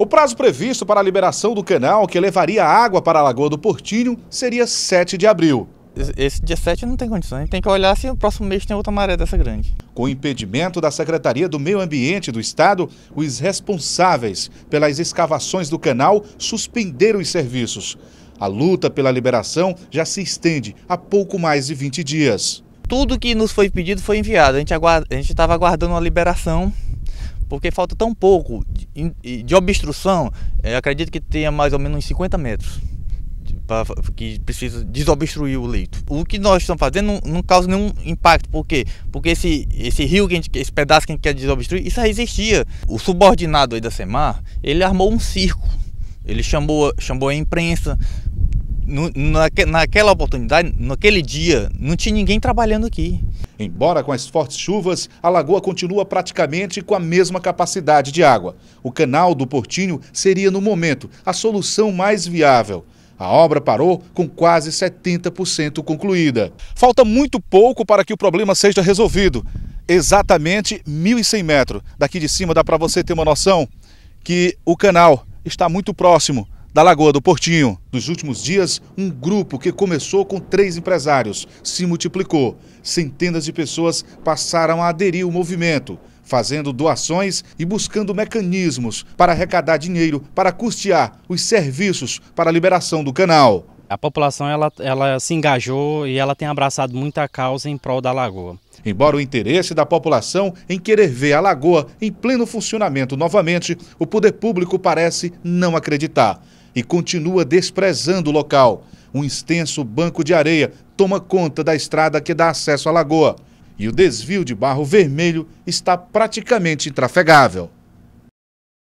O prazo previsto para a liberação do canal que levaria água para a Lagoa do Portinho seria 7 de abril. Esse dia 7 não tem condição, a gente tem que olhar se o próximo mês tem outra maré dessa grande. Com o impedimento da Secretaria do Meio Ambiente do Estado, os responsáveis pelas escavações do canal suspenderam os serviços. A luta pela liberação já se estende há pouco mais de 20 dias. Tudo que nos foi pedido foi enviado, a gente aguard... estava aguardando a liberação porque falta tão pouco de, de obstrução, eh, acredito que tenha mais ou menos uns 50 metros que precisa desobstruir o leito. O que nós estamos fazendo não, não, causa nenhum impacto, por quê? Porque esse, esse rio, que gente, esse pedaço que a gente quer desobstruir, isso já existia. O subordinado aí da SEMAR, ele armou um circo, ele chamou, chamou a imprensa, no, naque, naquela oportunidade, naquele dia, não tinha ninguém trabalhando aqui. Embora com as fortes chuvas, a lagoa continua praticamente com a mesma capacidade de água. O canal do Portinho seria, no momento, a solução mais viável. A obra parou com quase 70% concluída. Falta muito pouco para que o problema seja resolvido. Exatamente 1.100 metros. Daqui de cima dá para você ter uma noção que o canal está muito próximo da Lagoa do Portinho. Nos últimos dias, um grupo que começou com três empresários se multiplicou. Centenas de pessoas passaram a aderir ao movimento, fazendo doações e buscando mecanismos para arrecadar dinheiro para custear os serviços para a liberação do canal. A população ela, ela se engajou e ela tem abraçado muita causa em prol da lagoa. Embora o interesse da população em querer ver a lagoa em pleno funcionamento novamente, o poder público parece não acreditar e continua desprezando o local. Um extenso banco de areia toma conta da estrada que dá acesso à lagoa e o desvio de barro vermelho está praticamente intrafegável.